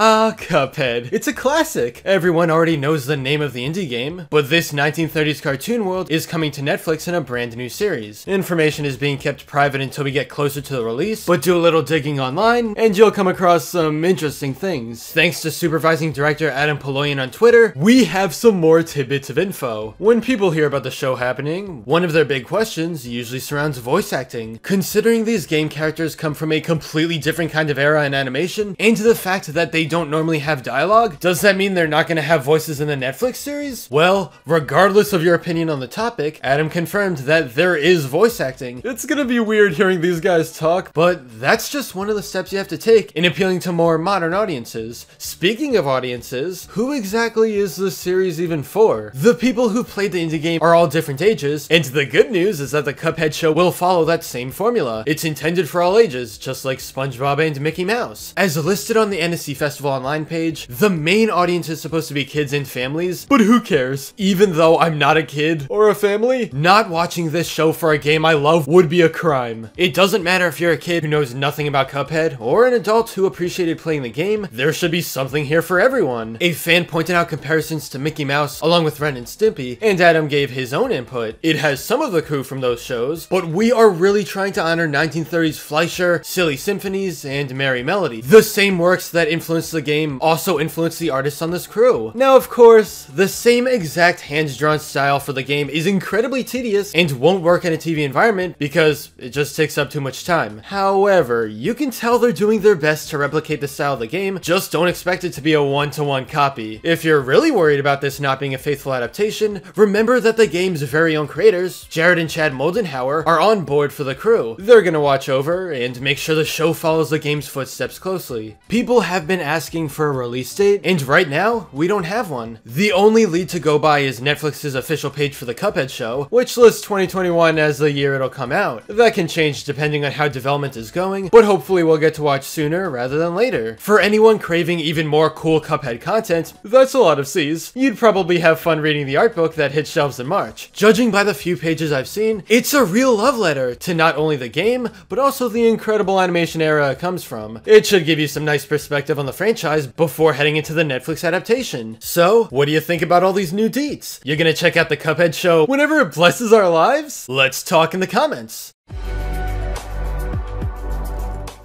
Ah, Cuphead. It's a classic. Everyone already knows the name of the indie game, but this 1930s cartoon world is coming to Netflix in a brand new series. Information is being kept private until we get closer to the release, but do a little digging online and you'll come across some interesting things. Thanks to supervising director Adam Poloyan on Twitter, we have some more tidbits of info. When people hear about the show happening, one of their big questions usually surrounds voice acting. Considering these game characters come from a completely different kind of era in animation, and the fact that they don't normally have dialogue? Does that mean they're not gonna have voices in the Netflix series? Well, regardless of your opinion on the topic, Adam confirmed that there is voice acting. It's gonna be weird hearing these guys talk, but that's just one of the steps you have to take in appealing to more modern audiences. Speaking of audiences, who exactly is this series even for? The people who played the indie game are all different ages, and the good news is that the Cuphead show will follow that same formula. It's intended for all ages, just like SpongeBob and Mickey Mouse. As listed on the NSC Festival Festival Online page, the main audience is supposed to be kids and families, but who cares? Even though I'm not a kid or a family, not watching this show for a game I love would be a crime. It doesn't matter if you're a kid who knows nothing about Cuphead or an adult who appreciated playing the game, there should be something here for everyone. A fan pointed out comparisons to Mickey Mouse along with Ren and Stimpy, and Adam gave his own input. It has some of the coup from those shows, but we are really trying to honor 1930s Fleischer, Silly Symphonies, and Merry Melody, the same works that influenced the game also influenced the artists on this crew. Now, of course, the same exact hand-drawn style for the game is incredibly tedious and won't work in a TV environment because it just takes up too much time. However, you can tell they're doing their best to replicate the style of the game, just don't expect it to be a one-to-one -one copy. If you're really worried about this not being a faithful adaptation, remember that the game's very own creators, Jared and Chad Moldenhauer, are on board for the crew. They're gonna watch over and make sure the show follows the game's footsteps closely. People have been asking asking for a release date, and right now, we don't have one. The only lead to go by is Netflix's official page for the Cuphead show, which lists 2021 as the year it'll come out. That can change depending on how development is going, but hopefully we'll get to watch sooner rather than later. For anyone craving even more cool Cuphead content, that's a lot of C's. You'd probably have fun reading the art book that hit shelves in March. Judging by the few pages I've seen, it's a real love letter to not only the game, but also the incredible animation era it comes from. It should give you some nice perspective on the franchise before heading into the Netflix adaptation. So, what do you think about all these new deets? You're gonna check out the Cuphead show whenever it blesses our lives? Let's talk in the comments!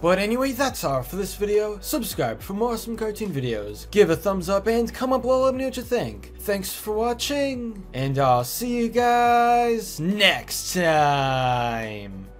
But anyway, that's all for this video. Subscribe for more awesome cartoon videos. Give a thumbs up and comment below let me know what you think. Thanks for watching, and I'll see you guys next time.